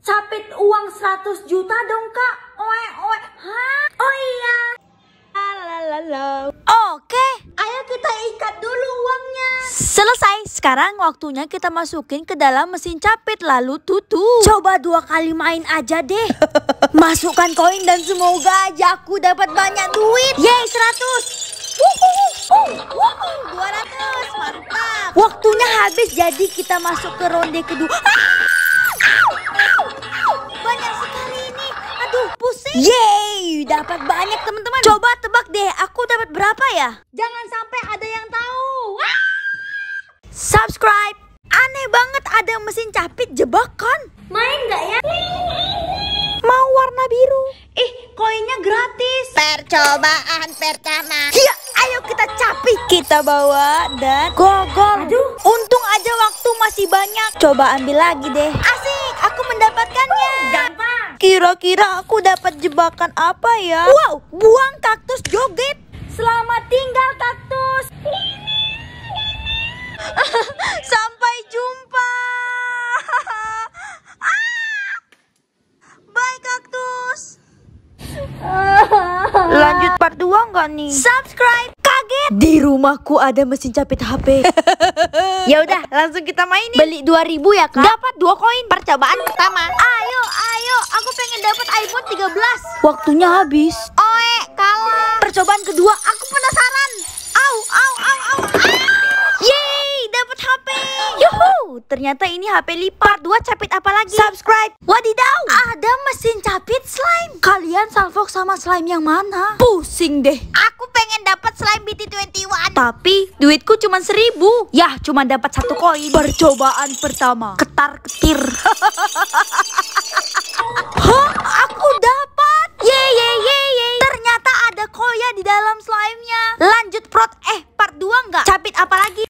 Capit uang 100 juta dong kak. Oe oe. ha Oh iya. Lalalala. Oke. Ayo kita ikat dulu uangnya. Selesai. Sekarang waktunya kita masukin ke dalam mesin capit lalu tutup Coba dua kali main aja deh. Masukkan koin dan semoga aja aku dapat banyak duit. Yeay 100. 200. Mantap. Waktunya habis jadi kita masuk ke ronde kedua. Ah! Yeay, dapat banyak teman-teman. Coba tebak deh, aku dapat berapa ya? Jangan sampai ada yang tahu. Wah! Subscribe. Aneh banget ada mesin capit jebakan. Main nggak ya? Mau warna biru. Ih, koinnya gratis. Percobaan pertama. Iya, ayo kita capit. Kita bawa dan gogol. Aduh. Untung aja waktu masih banyak. Coba ambil lagi deh. Asik. Kira-kira aku dapat jebakan apa ya? Wow, buang kaktus joget. Selamat tinggal kaktus. Sampai jumpa. Ah! Bye kaktus. Lanjut part 2 nggak nih? Subscribe. Kaget. Di rumahku ada mesin capit HP. ya udah, langsung kita mainin. Beli 2000 ya, Kak? Dapat 2 koin percobaan. 13. Waktunya habis. Oe, kalah. Percobaan kedua, aku penasaran. Au, au, au, au. Ah! Yeay, dapat HP. Yuhu, ternyata ini HP lipat. Dua capit apa lagi? Subscribe. Wadidaw, ada mesin capit slime. Kalian salvok sama slime yang mana? Pusing deh. Aku pengen dapat slime BT21. Tapi duitku cuma seribu. Yah, cuma dapat satu koin. Percobaan pertama. Ketar ketir. di dalam slime-nya. Lanjut prot eh part 2 enggak Capit apa lagi?